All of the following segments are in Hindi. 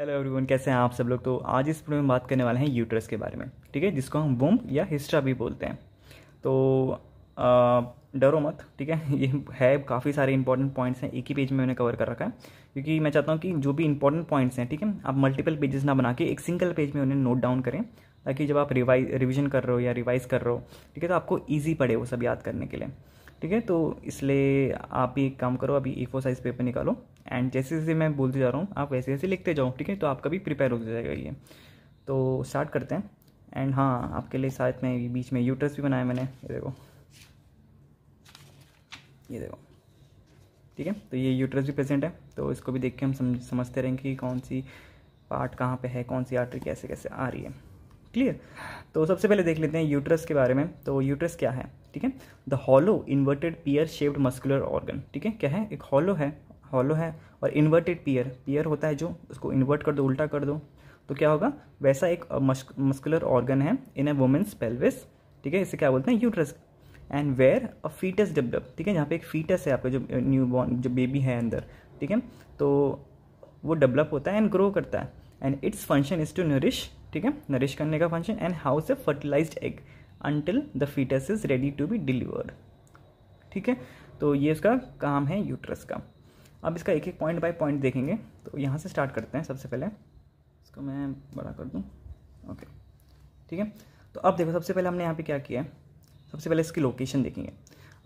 हेलो एवरीवन कैसे हैं आप सब लोग तो आज इस वीडियो में बात करने वाले हैं यूट्रस के बारे में ठीक है जिसको हम वोम या हिस्ट्रा भी बोलते हैं तो डरो मत ठीक है ये है काफ़ी सारे इंपॉर्टेंट पॉइंट्स हैं एक ही पेज में मैंने कवर कर रखा है क्योंकि मैं चाहता हूँ कि जो भी इंपॉर्टेंट पॉइंट्स हैं ठीक है आप मल्टीपल पेजेस ना बना के एक सिंगल पेज में उन्हें नोट डाउन करें ताकि जब आप रिवाइज रिविजन कर रहे हो या रिवाइज कर रहे हो ठीक है तो आपको ईजी पड़े वो सब याद करने के लिए ठीक है तो इसलिए आप भी एक काम करो अभी ए साइज़ पेपर निकालो एंड जैसे जैसे मैं बोलते जा रहा हूँ आप वैसे वैसे लिखते जाओ ठीक है तो आपका भी प्रिपेयर हो जाएगा ये तो स्टार्ट करते हैं एंड हाँ आपके लिए साथ में बीच में यूटर्स भी बनाया मैंने ये देखो ये देखो ठीक है तो ये यूटर्स भी प्रेजेंट है तो इसको भी देख के हम समझ समझते रहेंगे कि कौन सी पार्ट कहाँ पे है कौन सी आर्टरी कैसे कैसे आ रही है क्लियर तो सबसे पहले देख लेते हैं यूट्रस के बारे में तो यूट्रस क्या है ठीक है the hollow inverted pear shaped muscular organ ठीक है क्या है एक हॉलो है हॉलो है और इन्वर्टेड पियर पियर होता है जो उसको इन्वर्ट कर दो उल्टा कर दो तो क्या होगा वैसा एक मस्कुलर ऑर्गन है इन ए वुमेन्स पेल्विस ठीक है इसे क्या बोलते हैं uterus and where a foetus develop ठीक है यहाँ पे एक फीटस है आपका जो न्यू बॉर्न जो बेबी है अंदर ठीक है तो वो डेवलप होता है एंड ग्रो करता है and its function is to nourish ठीक है नरिश करने का function and house a fertilise egg until the foetus is ready to be delivered ठीक है तो ये इसका काम है यूट्रस का अब इसका एक एक पॉइंट बाय पॉइंट देखेंगे तो यहाँ से स्टार्ट करते हैं सबसे पहले इसको मैं बड़ा कर दूँ ओके ठीक है तो अब देखो सबसे पहले हमने यहाँ पे क्या किया है सबसे पहले इसकी लोकेशन देखेंगे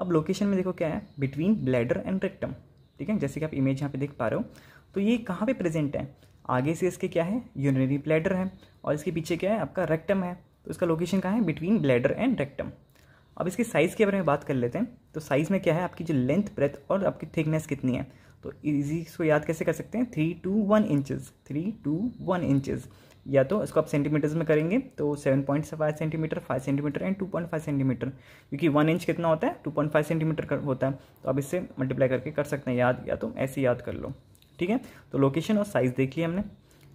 अब लोकेशन में देखो क्या है बिटवीन ब्लैडर एंड रेक्टम ठीक है जैसे कि आप इमेज यहाँ पे देख पा रहे हो तो ये कहाँ पे प्रेजेंट है आगे से इसके क्या है यूनरी ब्लैडर है और इसके पीछे क्या है आपका रेक्टम है तो इसका लोकेशन कहाँ है बिटवीन ब्लैडर एंड रेक्टम अब इसकी साइज़ के बारे में बात कर लेते हैं तो साइज़ में क्या है आपकी जो लेंथ ब्रेथ और आपकी थिकनेस कितनी है तो इजी इसको याद कैसे कर सकते हैं three two one inches three two one inches या तो इसको आप सेंटीमीटर्स में करेंगे तो seven point five centimetre five centimetre and two point five centimetre क्योंकि वन इंच कितना होता है टू पॉइंट फाइव सेंटीमीटर होता है तो आप इससे मल्टीप्लाई करके कर सकते हैं याद या तो ऐसे याद कर लो ठीक है तो लोकेशन और साइज़ देख लिया हमने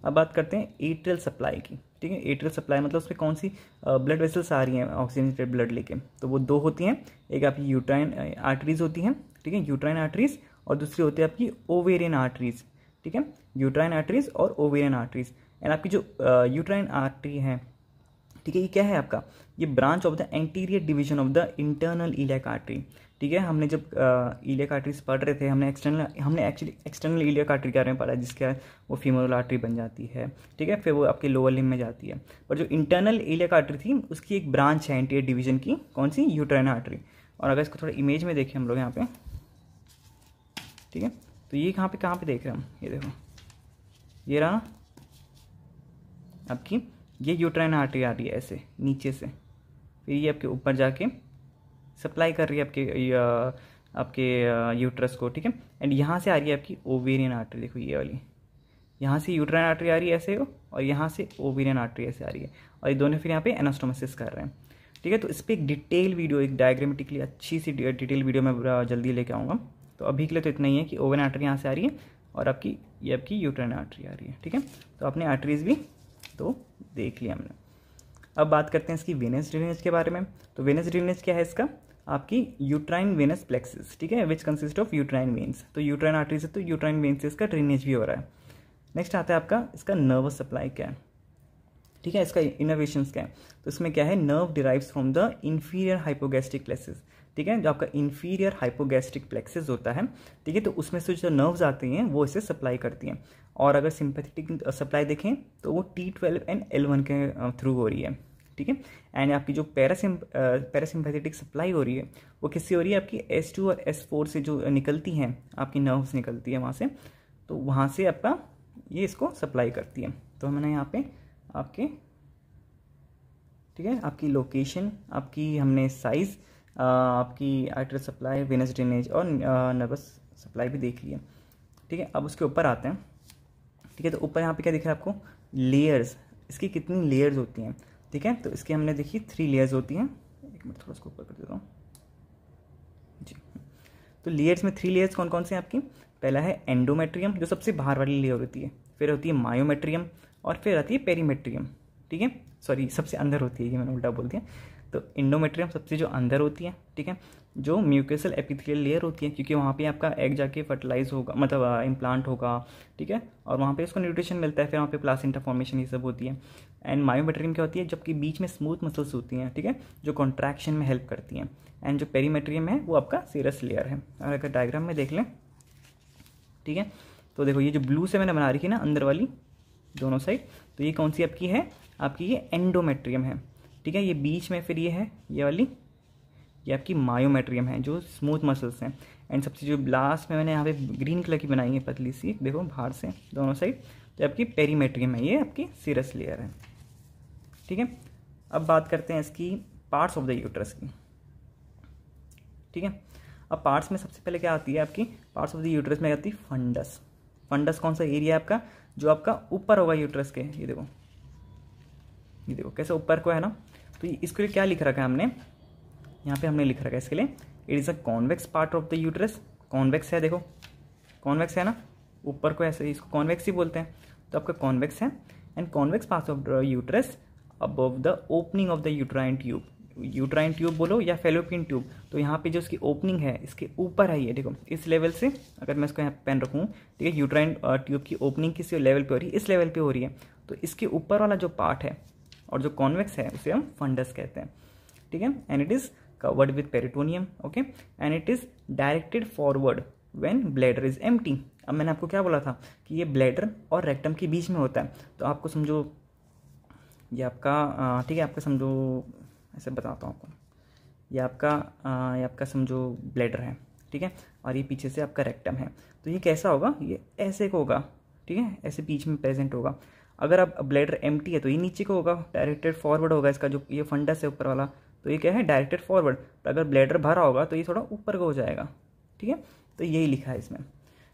अब बात करते हैं एयरटेल सप्लाई की ठीक है एट्रियल सप्लाई मतलब उसमें कौन सी ब्लड वेसल्स आ रही हैं ऑक्सीजन ब्लड लेके तो वो दो होती हैं एक आपकी यूट्राइन आर्टरीज होती हैं ठीक है यूट्राइन आर्टरीज और दूसरी होती है आपकी ओवेरियन आर्टरीज ठीक है यूट्राइन आर्टरीज और ओवेरियन आर्टरीज एंड आपकी जो यूट्राइन आर्टरी है ठीक है ये क्या है आपका ये branch of the anterior division of the internal iliac artery ठीक है हमने जब ईलियक कार्ट्रीज पढ़ रहे थे हमने एक्सटर्नल हमने एक्चुअली एक्सटर्नल ईलियक कार्ट्री के बारे में पढ़ा जिसके वो फीमोरल आर्टरी बन जाती है ठीक है फिर वो आपके लोअर लिम में जाती है पर जो इंटरनल ईलियक कार्ट्री थी उसकी एक ब्रांच है एंटीरियर डिवीजन की कौन सी यूट्राइन आर्टरी और अगर इसको थोड़ा इमेज में देखें हम लोग यहाँ पे ठीक है तो ये कहाँ पे कहाँ पे देख रहे हम ये देखो ये रहा आपकी ये यूट्राइन आर्टरी आ रही है ऐसे नीचे से फिर ये आपके ऊपर जाके सप्लाई कर रही है आपके आपके यूट्रस को ठीक है एंड यहाँ से आ रही है आपकी ओवेरियन आर्टरी देखो ये वाली यहाँ से यूट्राइन आर्टरी आ रही है ऐसे हो और यहाँ से ओवेरियन आर्टरी ऐसे आ रही है और ये दोनों फिर यहाँ पे एनास्टोमसिस कर रहे हैं ठीक है तो इस पर एक डिटेल वीडियो एक डायग्रामेटिकली अच्छी सी डिटेल वीडियो मैं पूरा जल्दी लेके आऊँगा तो अभी के लिए तो इतना ही है कि ओवेन आर्टरी यहाँ से आ रही है और आपकी ये आपकी यूट्राइन आर्टरी आ रही है ठीक है तो आपने आर्टरीज भी तो देख लिया हमने अब बात करते हैं इसकी वेनस ड्रेनेज के बारे में तो वेनस ड्रेनेज क्या है इसका आपकी यूट्राइन वेनस प्लेक्सिस ठीक है which consist of uterine veins तो यूट्राइन आर्टरी से तो यूट्राइन वेन्स से इसका ड्रेनेज भी हो रहा है नेक्स्ट आता है आपका इसका नर्वस सप्लाई क्या है ठीक है इसका इनोवेशन क्या है तो इसमें क्या है nerve derives from the inferior hypogastric plexus ठीक है जो आपका इन्फीरियर हाइपोगेस्ट्रिक प्लेक्सिस होता है ठीक है तो उसमें से जो नर्व्स आते हैं वो इसे सप्लाई करती हैं और अगर सिंपेथेटिक सप्लाई देखें तो वो T twelve and L one के थ्रू हो रही है ठीक है एंड आपकी जो पैरासिम पैरासिम्पैथेटिक सप्लाई हो रही है वो किससे हो रही है आपकी एस टू और एस फोर से जो निकलती हैं आपकी नर्व्स निकलती है वहाँ से तो वहाँ से आपका ये इसको सप्लाई करती है तो हमने यहाँ पे आपके ठीक है आपकी लोकेशन आपकी हमने साइज़ आपकी आइट्रल सप्लाई वेनस ड्रेनेज और नर्वस सप्लाई भी देख लिया ठीक है अब उसके ऊपर आते हैं ठीक है तो ऊपर यहाँ पे क्या दिख रहा है आपको लेयर्स इसकी कितनी लेयर्स होती हैं ठीक है तो इसके हमने देखी थ्री लेयर्स होती हैं एक मिनट थोड़ा उसको ऊपर कर देता हूँ जी तो लेयर्स में थ्री लेयर्स कौन कौन से हैं आपकी पहला है एंडोमेट्रियम जो सबसे बाहर वाली लेयर होती है फिर होती है मायोमेट्रियम और फिर आती है पेरीमेट्रियम ठीक है सॉरी सबसे अंदर होती है ये मैंने उल्टा बोल दिया तो इंडोमेट्रियम सबसे जो अंदर होती है ठीक है जो म्यूकेसल एपिथेलियल लेयर होती है क्योंकि वहाँ पे आपका एग जाके फर्टिलाइज होगा मतलब इम्प्लांट होगा ठीक है और वहाँ पे उसको न्यूट्रिशन मिलता है फिर वहाँ पे प्लासेंटा फॉर्मेशन ये सब होती है एंड मायोमेट्रियम क्या होती है जबकि बीच में स्मूथ मसल्स होती हैं ठीक है थीके? जो कॉन्ट्रैक्शन में हेल्प करती हैं एंड जो पेरीमेट्रियम है वो आपका सीरस लेयर है और अगर डायग्राम में देख लें ठीक है तो देखो ये जो ब्लू से मैंने बना रखी थी ना अंदर वाली दोनों साइड तो ये कौन सी आपकी है आपकी ये एंडोमेट्रियम है ठीक है ये बीच में फिर ये है ये वाली ये आपकी मायोमेट्रियम है जो स्मूथ मसल्स हैं एंड सबसे जो लास्ट में मैंने यहाँ पे ग्रीन कलर की बनाई है पतली सी देखो बाहर से दोनों साइड तो आपकी पेरीमेट्रियम है ये आपकी सीरस लेयर है ठीक है अब बात करते हैं इसकी पार्ट्स ऑफ द यूट्रस की ठीक है अब पार्ट्स में सबसे पहले क्या आती है आपकी पार्ट्स ऑफ द यूट्रस में आती है फंडस फंडस कौन सा एरिया है आपका जो आपका ऊपर होगा यूट्रस के ये देखो ये देखो कैसे ऊपर को है ना तो इसके लिए क्या लिख रखा है हमने यहाँ पे हमने लिख रखा है इसके लिए it is a convex part of the uterus convex है देखो कॉन्वेक्स है ना ऊपर को ऐसे इसको कॉन्वेक्स ही बोलते हैं तो आपका कॉन्वेक्स है and convex part of the uterus above the opening of the uterine tube uterine tube बोलो या फेलोपिन ट्यूब तो यहाँ पे जो उसकी ओपनिंग है इसके ऊपर है ये देखो इस लेवल से अगर मैं इसको यहाँ पेन रखूँ ठीक है यूट्राइन ट्यूब की ओपनिंग किस लेवल पे हो रही है इस लेवल पे हो रही है तो इसके ऊपर वाला जो पार्ट है और जो कॉन्वेक्स है उसे हम फंडस कहते हैं ठीक है and it is covered with peritoneum okay and it is directed forward when bladder is um अब मैंने आपको क्या बोला था कि ये ब्लैडर और रेक्टम के बीच में होता है तो आपको समझो ये आपका ठीक है आपका समझो ऐसे बताता हूँ आपको ये आपका ये आपका समझो ब्लेडर है ठीक है और ये पीछे से आपका रेक्टम है तो ये कैसा होगा ये ऐसे को होगा ठीक है ऐसे बीच में प्रेजेंट होगा अगर आप ब्लेडर एम है तो ये नीचे को होगा डायरेक्टेड फॉरवर्ड होगा इसका जो ये फंडस है ऊपर वाला तो ये क्या है डायरेक्टेड फॉरवर्ड तो अगर ब्लेडर भरा होगा तो ये थोड़ा ऊपर का हो जाएगा ठीक है तो यही लिखा है इसमें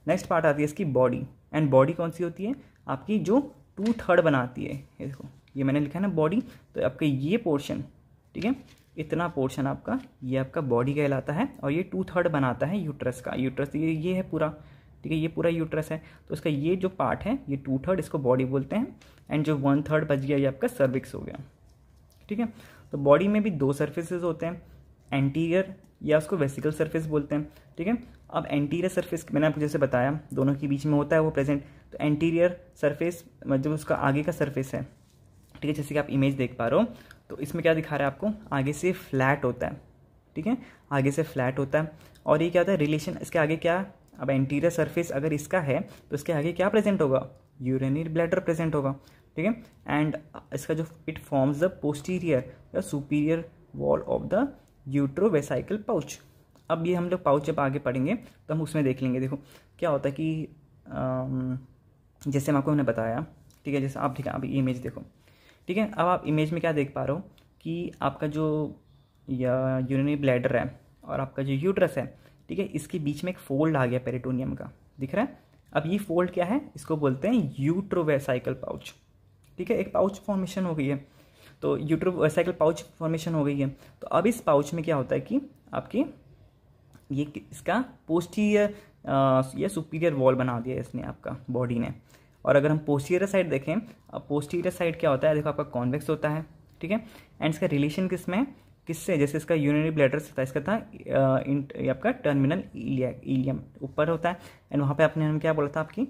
नेक्स्ट पार्ट आती है इसकी बॉडी एंड बॉडी कौन सी होती है आपकी जो टू थर्ड बनाती है ये देखो ये मैंने लिखा है ना बॉडी तो आपका ये पोर्शन ठीक है इतना पोर्शन आपका ये आपका बॉडी कहलाता है और ये टू थर्ड बनाता है यूट्रस का यूट्रस ये ये है पूरा ठीक है ये पूरा यूट्रस है तो उसका ये जो पार्ट है ये टू थर्ड इसको बॉडी बोलते हैं एंड जो वन थर्ड बच गया ये आपका सर्विक्स हो गया ठीक है तो बॉडी में भी दो सर्फेसिस होते हैं एंटीरियर या उसको वेसिकल सर्फेस बोलते हैं ठीक है अब एंटीरियर सर्फेस मैंने आपको जैसे बताया दोनों के बीच में होता है वो प्रेजेंट तो एंटीरियर सर्फेस मतलब उसका आगे का सर्फेस है ठीक है जैसे कि आप इमेज देख पा रहे हो तो इसमें क्या दिखा रहा है आपको आगे से फ्लैट होता है ठीक है आगे से फ्लैट होता है और ये क्या होता है रिलेशन इसके आगे क्या अब एंटीरियर सर्फेस अगर इसका है तो इसके आगे क्या प्रेजेंट होगा यूरिनरी ब्लैडर प्रेजेंट होगा ठीक है एंड इसका जो इट फॉर्म्स द पोस्टीरियर या superior wall of the vesical pouch अब ये हम लोग पाउच जब आगे पढ़ेंगे तो हम उसमें देख लेंगे देखो क्या होता है कि आ, जैसे हम आपको हमने बताया ठीक है जैसे आप ठीक है आप इमेज देखो ठीक है अब आप इमेज में क्या देख पा रहे हो कि आपका जो यूरिनरी ब्लैडर है और आपका जो यूट्रस है ठीक है इसके बीच में एक फोल्ड आ गया पेरिटोनियम का दिख रहा है अब ये फोल्ड क्या है इसको बोलते हैं यूट्रोवेसाइकल पाउच ठीक है एक पाउच फॉर्मेशन हो गई है तो यूट्रोवेसाइकल पाउच फॉर्मेशन हो गई है तो अब इस पाउच में क्या होता है कि आपकी ये इसका पोस्टीरियर या सुपीरियर वॉल बना दिया इसने आपका बॉडी ने और अगर हम पोस्टीरियर साइड देखें पोस्टीरियर साइड क्या होता है देखो आपका कॉन्वेक्स होता है ठीक है एंड इसका रिलेशन किस में किससे जैसे इसका यूनरी ब्लैडर था इसका था आपका टर्मिनल इलियम ऊपर होता है एंड वहाँ पे आपने हम क्या बोला था आपकी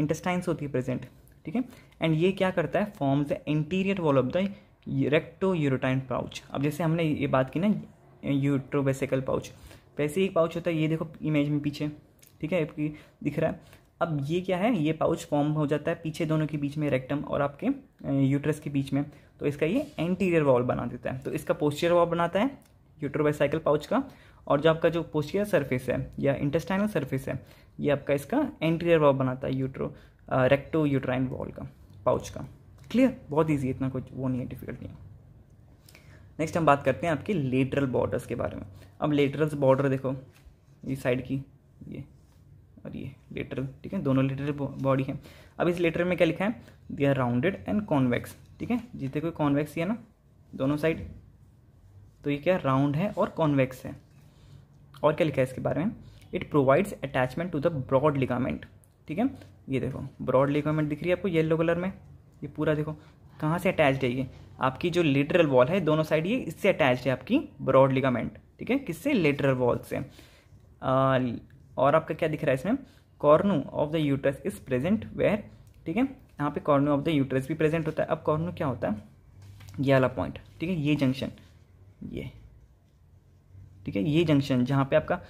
इंटेस्टाइंस होती है प्रेजेंट ठीक है एंड ये क्या करता है form the interior wall of the recto यूरोटाइन पाउच अब जैसे हमने ये बात की ना यूट्रोबेसिकल पाउच वैसे एक पाउच होता है ये देखो इमेज में पीछे ठीक है आपकी दिख रहा है अब ये क्या है ये पाउच फॉर्म हो जाता है पीछे दोनों के बीच में रेक्टम और आपके यूट्रस के बीच में तो इसका ये एंटीरियर वॉल बना देता है तो इसका पोस्टियर वॉल बनाता है यूट्रोबाइसाइकिल पाउच का और जो आपका जो पोस्टियर सरफेस है या इंटेस्टाइनल सरफेस है ये आपका इसका एंटीरियर वॉल बनाता है यूट्रो रेक्टो यूट्राइन वॉल का पाउच का क्लियर बहुत ईजी इतना कुछ वो नहीं है डिफिकल्ट नहीं नेक्स्ट हम बात करते हैं आपके लेटरल बॉर्डर्स के बारे में अब लेटरल बॉर्डर देखो ये साइड की ये और ये लेटरल ठीक है दोनों लेटरल बॉडी है अब इस लेटर में क्या लिखा है they are rounded and convex ठीक है जितने कोई कॉन्वेक्स ही है ना दोनों साइड तो ये क्या राउंड है और कॉन्वेक्स है और क्या लिखा है इसके बारे में it provides attachment to the broad ligament ठीक है ये देखो ब्रॉड लिगामेंट दिख रही है आपको येलो कलर में ये पूरा देखो कहाँ से अटैच्ड है ये आपकी जो लेटरल वॉल है दोनों साइड ये इससे अटैच्ड है आपकी ब्रॉड लिगामेंट ठीक है किससे लेटरल वॉल से और आपका क्या दिख रहा है इसमें cornu of the uterus is present where ठीक है यहाँ पे कॉर्नू ऑफ द यूट्रस भी प्रेजेंट होता है अब कॉर्नू क्या होता है ये वाला पॉइंट ठीक है ये जंक्शन ये ठीक है ये जंक्शन जहाँ पे आपका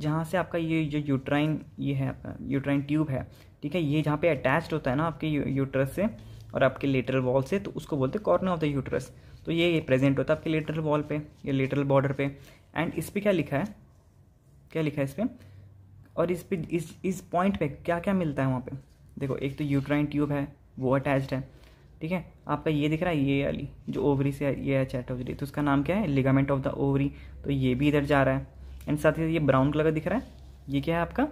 जहाँ से आपका ये जो यूट्राइन ये है आपका यूट्राइन ट्यूब है ठीक है ये जहाँ पे अटैच्ड होता है ना आपके यूट्रस से और आपके लेटरल वॉल से तो उसको बोलते हैं कॉर्नर ऑफ द यूट्रस तो ये प्रेजेंट होता है आपके लेटरल वॉल पे ये लेटरल बॉर्डर पे एंड इस पर क्या लिखा है क्या लिखा है इस पर और इस पे इस इस पॉइंट पे क्या क्या मिलता है वहाँ पे देखो एक तो यूट्राइन ट्यूब है वो अटैच्ड है ठीक है आपका ये दिख रहा है ये अली जो ओवरी से ये है चैटोजरी तो उसका नाम क्या है लिगामेंट ऑफ द ओवरी तो ये भी इधर जा रहा है एंड साथ ही साथ ये ब्राउन कलर का दिख रहा है ये क्या है आपका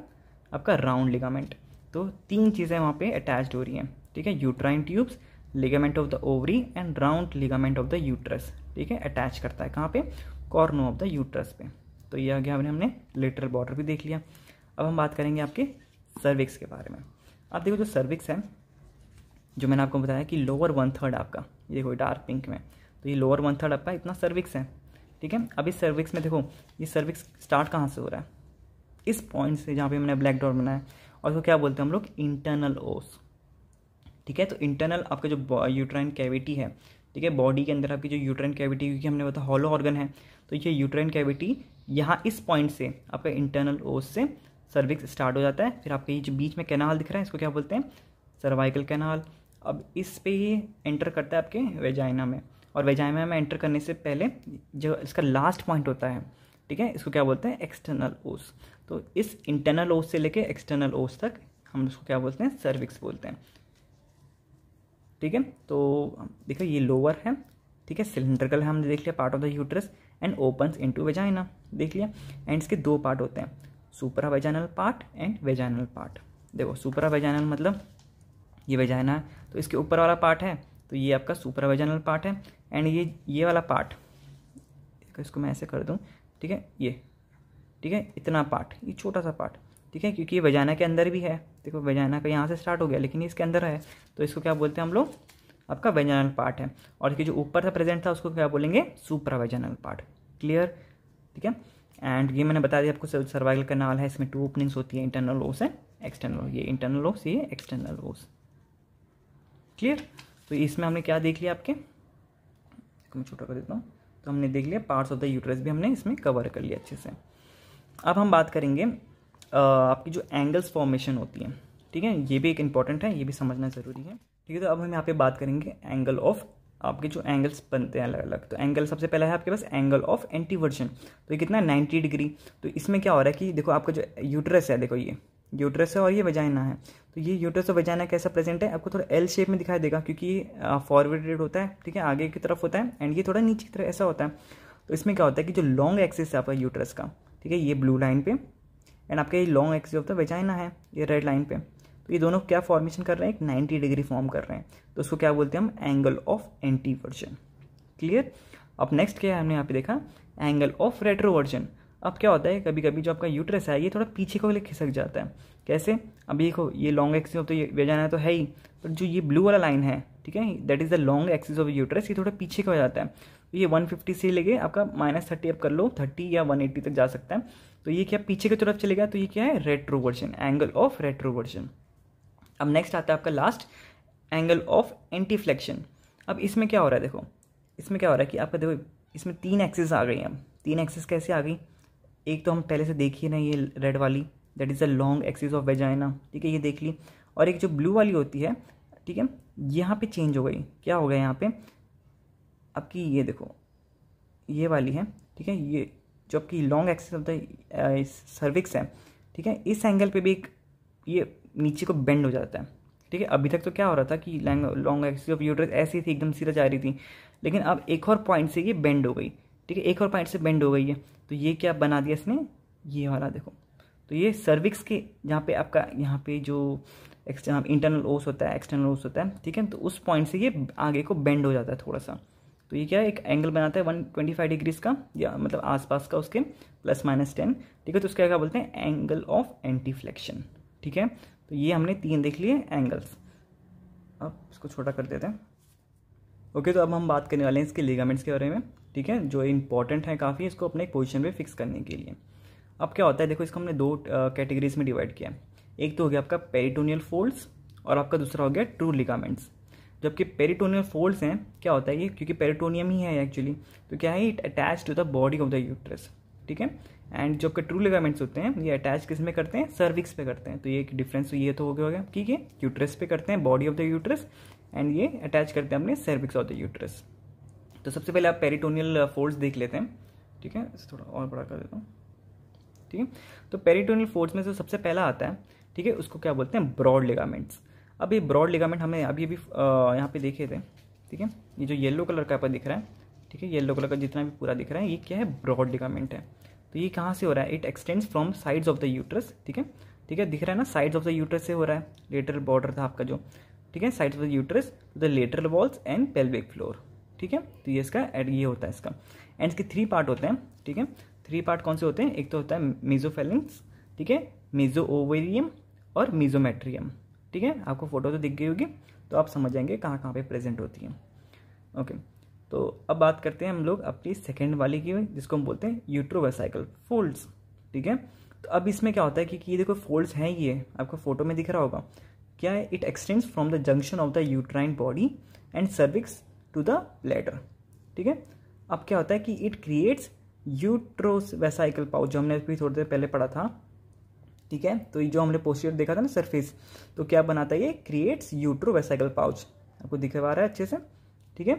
आपका राउंड लिगामेंट तो तीन चीज़ें वहाँ पे अटैच हो रही हैं ठीक है uterine tubes ligament of the ovary and round ligament of the uterus ठीक है अटैच करता है कहाँ पे कॉर्नो ऑफ द यूट्रस पे तो ये आ गया हमने हमने लेटरल बॉर्डर भी देख लिया अब हम बात करेंगे आपके सर्विक्स के बारे में आप देखो जो सर्विक्स है जो मैंने आपको बताया कि लोअर वन थर्ड आपका ये देखो डार्क पिंक में तो ये लोअर वन थर्ड आपका इतना सर्विक्स है ठीक है अब इस सर्विक्स में देखो ये सर्विक्स स्टार्ट कहाँ से हो रहा है इस पॉइंट से जहाँ पे मैंने ब्लैक डॉट बनाया और इसको क्या बोलते हैं हम लोग इंटरनल ओस ठीक है तो इंटरनल आपका जो यूट्राइन कैविटी है ठीक है बॉडी के अंदर आपकी जो यूट्राइन कैविटी क्योंकि हमने बताया हॉलो ऑर्गन है तो ये यूट्राइन कैविटी यहाँ इस पॉइंट से आपका इंटरनल ओस से सर्विक्स स्टार्ट हो जाता है फिर आपके ये जो बीच में कैनाल दिख रहा है इसको क्या बोलते हैं सर्वाइकल कैनाल अब इस पे ही एंटर करता है आपके वेजाइना में और वेजाइना में एंटर करने से पहले जो इसका लास्ट पॉइंट होता है ठीक है इसको क्या बोलते हैं एक्सटर्नल ओस तो इस इंटरनल ओस से लेके एक्सटर्नल ओस तक हम उसको क्या बोलते हैं सर्विक्स बोलते हैं ठीक है तो देखो ये लोअर है ठीक है सिलेंड्रिकल है हमने देख लिया part of the uterus and opens into vagina देख लिया एंड इसके दो पार्ट होते हैं supra vaginal part and vaginal part देखो सुपरा वेजाइनल मतलब ये वेजाइना है तो इसके ऊपर वाला पार्ट है तो ये आपका सुपरा वेजाइनल पार्ट है एंड ये ये वाला पार्ट इसको मैं ऐसे कर दूँ ठीक है ये ठीक है इतना पार्ट ये छोटा सा पार्ट ठीक है क्योंकि ये वेजाइना के अंदर भी है देखो वेजाइना का यहाँ से स्टार्ट हो गया लेकिन इसके अंदर है तो इसको क्या बोलते हैं हम लोग आपका वेजनल पार्ट है और इसके जो ऊपर था प्रेजेंट था उसको क्या बोलेंगे सुप्रावेजानल पार्ट क्लियर ठीक है एंड ये मैंने बता दिया आपको सर्वाइकल करने वाला है इसमें टू ओपनिंग्स होती है इंटरनल ओस है एक्सटर्नल ये इंटरनल ओस ये एक्सटर्नल ओस क्लियर तो इसमें हमने क्या देख लिया आपके मैं छोटा कर देता हूँ तो हमने देख लिया पार्ट्स ऑफ द यूट्रस भी हमने इसमें कवर कर लिया अच्छे से अब हम बात करेंगे आपकी जो एंगल्स फॉर्मेशन होती है ठीक है ये भी एक इंपॉर्टेंट है ये भी समझना ज़रूरी है ठीक है तो अब हम यहाँ पे बात करेंगे एंगल ऑफ आपके जो एंगल्स बनते हैं अलग अलग तो एंगल सबसे पहला है आपके पास एंगल ऑफ एंटीवर्जन तो ये कितना है नाइन्टी डिग्री तो इसमें क्या हो रहा है कि देखो आपका जो यूट्रस है देखो ये यूट्रस है और ये वजाइना है तो ये यूट्रस और वजाइना कैसा प्रेजेंट है आपको थोड़ा एल शेप में दिखाई देगा क्योंकि फॉरवर्डेड होता है ठीक है आगे की तरफ होता है एंड ये थोड़ा नीचे की तरफ ऐसा होता है तो इसमें क्या होता है कि जो लॉन्ग एक्सेस है आपका यूट्रस का ठीक है ये ब्लू लाइन पे एंड आपका ये लॉन्ग एक्सेस होता है वेजाइना है ये रेड लाइन पे ये दोनों क्या फॉर्मेशन कर रहे हैं एक नाइन्टी डिग्री फॉर्म कर रहे हैं तो उसको क्या बोलते हैं हम angle of anteversion clear अब नेक्स्ट क्या है हमने यहाँ पे देखा एंगल ऑफ रेट्रोवर्जन अब क्या होता है कभी कभी जो आपका यूट्रस है ये थोड़ा पीछे को लिए खिसक जाता है कैसे अब देखो ये लॉन्ग एक्सिस ऑफ तो ये वेजाना तो है ही पर जो ये ब्लू वाला लाइन है ठीक है that is the long axis of uterus ये थोड़ा पीछे का हो जाता है तो ये 150 से लेके आपका माइनस थर्टी अब कर लो थर्टी या 180 तक जा सकता है तो ये क्या पीछे की तरफ चलेगा तो ये क्या है रेट्रोवर्जन एंगल ऑफ रेट्रोवर्जन अब नेक्स्ट आता है आपका last angle of anteflexion अब इसमें क्या हो रहा है देखो इसमें क्या हो रहा है कि आपका देखो इसमें तीन एक्सेस आ गई हैं अब तीन एक्सेस कैसे आ गई एक तो हम पहले से देखिए ना ये रेड वाली that is the long axis of vagina ठीक है ये देख ली और एक जो ब्लू वाली होती है ठीक है यहाँ पे चेंज हो गई क्या हो गया यहाँ पे आपकी ये देखो ये वाली है ठीक है ये जो आपकी long axis of the cervix है ठीक है इस एंगल पे भी एक ये नीचे को बेंड हो जाता है ठीक है अभी तक तो क्या हो रहा था कि लॉन्ग एक्सिस ऑफ यूट्रस ऐसी थी एकदम सीधा जा रही थी लेकिन अब एक और पॉइंट से ये बेंड हो गई ठीक है एक और पॉइंट से बेंड हो गई है तो ये क्या बना दिया इसने ये वाला देखो तो ये सर्विक्स के जहाँ पे आपका यहाँ पे जो एक्सटर्नल इंटरनल ओस होता है एक्सटर्नल ओस होता है ठीक है तो उस पॉइंट से ये आगे को बेंड हो जाता है थोड़ा सा तो ये क्या एक एंगल बनाता है वन ट्वेंटी फाइव डिग्रीज का या मतलब आसपास का उसके प्लस माइनस टेन ठीक है तो उसका क्या बोलते हैं एंगल ऑफ एंटीफ्लेक्शन ठीक है तो ये हमने तीन देख लिए एंगल्स अब इसको छोटा कर देते हैं ओके तो अब हम बात करने वाले हैं इसके लिगामेंट्स के बारे में ठीक है जो इंपॉर्टेंट है काफ़ी इसको अपने एक पोजिशन पर फिक्स करने के लिए अब क्या होता है देखो इसको हमने दो कैटेगरीज में डिवाइड किया एक तो हो गया आपका पेरिटोनियल फोल्ड्स और आपका दूसरा हो गया ट्रू लिगामेंट्स जबकि पेरिटोनियल फोल्ड्स हैं क्या होता है ये क्योंकि पेरिटोनियम ही है एक्चुअली तो क्या है it attach to the body of the uterus ठीक है एंड जो आपके ट्रू लिगामेंट्स होते हैं ये अटैच किस में करते हैं सर्विक्स पे करते हैं तो ये डिफरेंस तो ये तो हो गया होगा ठीक है यूट्रस पे करते हैं body of the uterus and ये अटैच करते हैं अपने सर्विक्स ऑफ द यूट्रस तो सबसे पहले आप पेरिटोनियल फोर्स uh, देख लेते हैं ठीक है थोड़ा और बड़ा कर देता हूँ ठीक है तो पेरिटोनियल फोर्स में जो सबसे पहला आता है ठीक है उसको क्या बोलते हैं ब्रॉड लिगामेंट्स अब ये ब्रॉड लिगामेंट हमें अभी अभी uh, यहाँ पे देखे थे ठीक है ये जो येलो कलर का यहाँ दिख रहा है ठीक है येलो कलर का जितना भी पूरा दिख रहा है ये क्या है ब्रॉड लिगामेंट है तो ये कहाँ से हो रहा है it extends from sides of the uterus ठीक है ठीक है दिख रहा है ना साइड्स ऑफ द यूट्रस से हो रहा है लेटर बॉर्डर था आपका जो ठीक है sides of the uterus the lateral walls and pelvic floor ठीक है तो ये इसका एड ये होता है इसका एंड इसके थ्री पार्ट होते हैं ठीक है थ्री पार्ट कौन से होते हैं एक तो होता है मेजोफेलिंग्स ठीक है मीजो ओवेरियम और मीजोमेट्रियम ठीक है आपको फोटो तो दिख गई होगी तो आप समझ जाएंगे कहाँ कहाँ पे प्रेजेंट होती है ओके okay. तो अब बात करते हैं हम लोग अपनी सेकेंड वाली की जिसको हम बोलते हैं यूट्रोवेसाइकल फोल्ड्स ठीक है तो अब इसमें क्या होता है कि, कि ये देखो फोल्ड्स हैं ये आपको फोटो में दिख रहा होगा क्या है it extends from the junction of the uterine body and cervix to the bladder ठीक है अब क्या होता है कि इट क्रिएट्स वेसाइकल पाउच जो हमने अभी थोड़ी देर पहले पढ़ा था ठीक है तो जो हमने पोस्टर देखा था ना सरफेस तो क्या बनाता है ये क्रिएट्स यूट्रो वेसाइकल पाउच आपको दिखवा रहा है अच्छे से ठीक है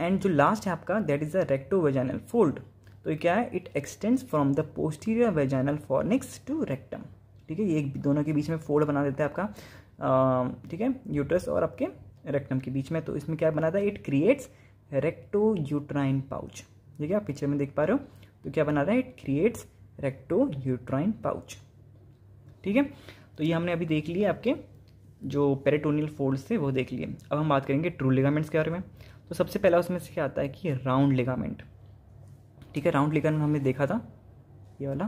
एंड जो लास्ट है आपका that is the recto vaginal fold तो ये क्या है it extends from the posterior vaginal fornix to rectum ठीक है ये दोनों के बीच में फोल्ड बना देता है आपका ठीक है यूट्रस और आपके रेक्टम के बीच में तो इसमें क्या बनाता है it creates recto uterine pouch ठीक है आप पिक्चर में देख पा रहे हो तो क्या बना रहा है it creates recto uterine pouch ठीक है तो ये हमने अभी देख लिए आपके जो पेरेटोनियल फोल्ड्स थे वो देख लिए अब हम बात करेंगे ट्रू लिगामेंट्स के बारे में तो सबसे पहला उसमें से क्या आता है कि राउंड लिगामेंट ठीक है राउंड लिगामेंट हमने देखा था ये वाला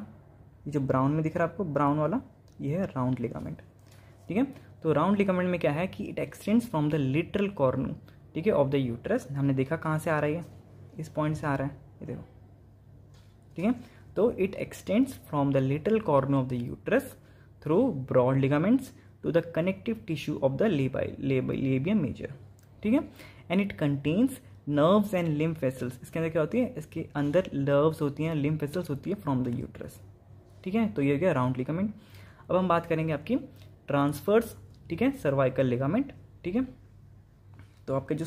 ये जो ब्राउन में दिख रहा है आपको ब्राउन वाला ये है राउंड लिगामेंट ठीक है तो राउंड लिगामेंट में क्या है कि it extends from the lateral corner ठीक है ऑफ द यूट्रस हमने देखा कहाँ से आ रहा है इस पॉइंट से आ रहा है ये देखो ठीक है तो it extends from the lateral corner of the uterus through broad ligaments to the connective tissue of the labium major ठीक है and it contains nerves and lymph vessels इसके अंदर क्या होती है इसके अंदर नर्व्स होती हैं लिम फेसल्स होती है फ्रॉम द यूट्रस ठीक है तो ये हो गया राउंड लिगामेंट अब हम बात करेंगे आपकी ट्रांसफर्स ठीक है सर्वाइकल लिगामेंट ठीक है तो आपके जो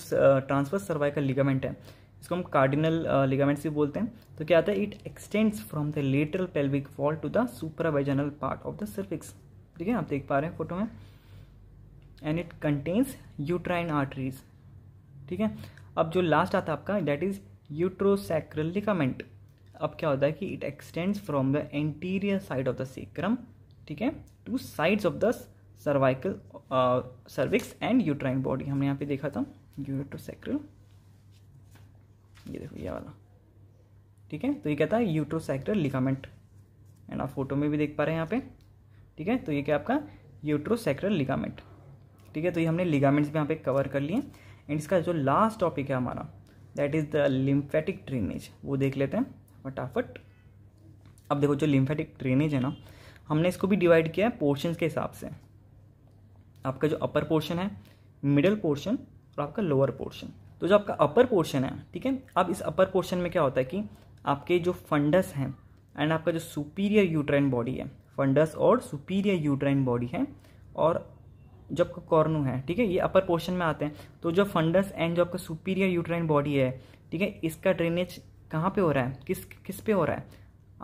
ट्रांसफर सर्वाइकल लिगामेंट है इसको हम कार्डिनल लिगामेंट्स भी बोलते हैं तो क्या आता है it extends from the lateral pelvic wall to the supravaginal part of the cervix ठीक है आप देख पा रहे हैं फोटो में and it contains uterine arteries ठीक है अब जो लास्ट आता है आपका दैट इज यूट्रोसैक्रल लिकामेंट अब क्या होता है कि it extends from the anterior side of the sacrum ठीक है to sides of the cervical cervix and uterine body हमने यहाँ पे देखा था यूट्रोसैक्रल ये देखो ये वाला ठीक है तो ये कहता है यूट्रोसैक्रल लिगामेंट एंड आप फोटो में भी देख पा रहे हैं यहाँ पे ठीक है तो ये क्या आपका यूट्रोसैक्रल लिगामेंट ठीक है तो ये हमने लिगामेंट्स भी यहाँ पे कवर कर लिए एंड इसका जो लास्ट टॉपिक है हमारा that is the lymphatic drainage वो देख लेते हैं फटाफट अब देखो जो लिम्फेटिक ड्रेनेज है ना हमने इसको भी डिवाइड किया है पोर्शन के हिसाब से आपका जो अपर पोर्शन है मिडल पोर्शन और आपका लोअर पोर्शन तो जो आपका अपर पोर्शन है ठीक है अब इस अपर पोर्शन में क्या होता है कि आपके जो फंडस हैं एंड आपका जो सुपीरियर यूट्राइन बॉडी है फंडस और सुपीरियर यूट्राइन बॉडी है और जो आपका कॉर्नू है ठीक है ये अपर पोर्शन में आते हैं तो जो फंडस एंड जो आपका सुपीरियर यूट्राइन बॉडी है ठीक है इसका ड्रेनेज कहाँ पे हो रहा है किस किस पे हो रहा है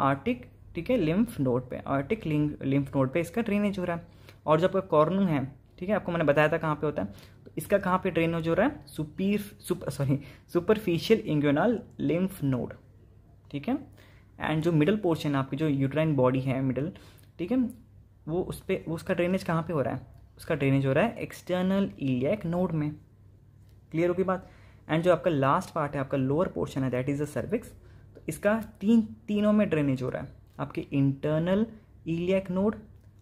आर्टिक ठीक है लिम्फ नोड पे आर्टिक लिम्फ नोड पे इसका ड्रेनेज हो रहा है और जो आपका कॉर्नू है ठीक है आपको मैंने बताया था कहाँ पे होता है तो इसका कहाँ पे ड्रेनेज हो रहा है super sup sorry superficial inguinal lymph node ठीक है एंड जो मिडल पोर्शन आपकी जो यूट्राइन बॉडी है मिडल ठीक है वो उस पर उसका ड्रेनेज कहाँ पे हो रहा है उसका ड्रेनेज हो रहा है एक्सटर्नल इलियक नोड में क्लियर होगी बात एंड जो आपका लास्ट पार्ट है आपका लोअर पोर्शन है दैट इज़ द सर्विक्स तो इसका तीन तीनों में ड्रेनेज हो रहा है आपके इंटरनल इलियक नोड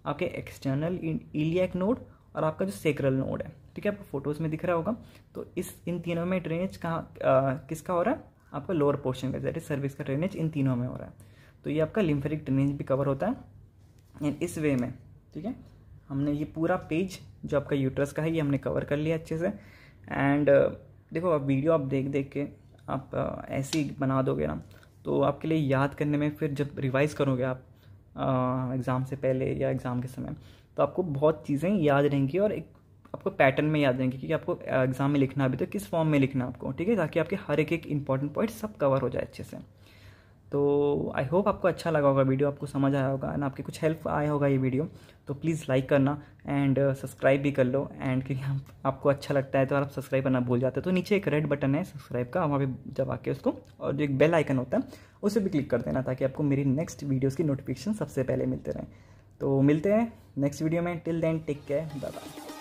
आपके एक्सटर्नल इलियक नोड और आपका जो सेक्रल नोड है ठीक है आपको फोटोज़ में दिख रहा होगा तो इस इन तीनों में ड्रेनेज कहाँ किसका हो रहा है आपका लोअर पोर्शन का दैट इज सर्विस का ड्रेनेज इन तीनों में हो रहा है तो ये आपका लिम्फेरिक ड्रेनेज भी कवर होता है एंड इस वे में ठीक है हमने ये पूरा पेज जो आपका यूट्रस का है ये हमने कवर कर लिया अच्छे से एंड uh, देखो आप वीडियो आप देख देख के आप uh, ऐसी बना दोगे ना तो आपके लिए याद करने में फिर जब रिवाइज करोगे आप एग्ज़ाम uh, से पहले या एग्ज़ाम के समय तो आपको बहुत चीज़ें याद रहेंगी और एक आपको पैटर्न में याद रहेंगी क्योंकि आपको एग्ज़ाम में लिखना अभी तो किस फॉर्म में लिखना आपको ठीक है ताकि आपके हर एक एक इंपॉर्टेंट पॉइंट सब कवर हो जाए अच्छे से तो आई होप आपको अच्छा लगा होगा वीडियो आपको समझ आया होगा एंड आपके कुछ हेल्प आया होगा ये वीडियो तो प्लीज़ लाइक करना एंड सब्सक्राइब uh, भी कर लो एंड क्योंकि आप, आपको अच्छा लगता है तो आप सब्सक्राइब करना भूल जाते हैं तो नीचे एक रेड बटन है सब्सक्राइब का वहाँ पर जब आके उसको और जो एक बेल आइकन होता है उसे भी क्लिक कर देना ताकि आपको मेरी नेक्स्ट वीडियोज़ की नोटिफिकेशन सबसे पहले मिलते रहें तो मिलते हैं नेक्स्ट वीडियो में till then take care bye bye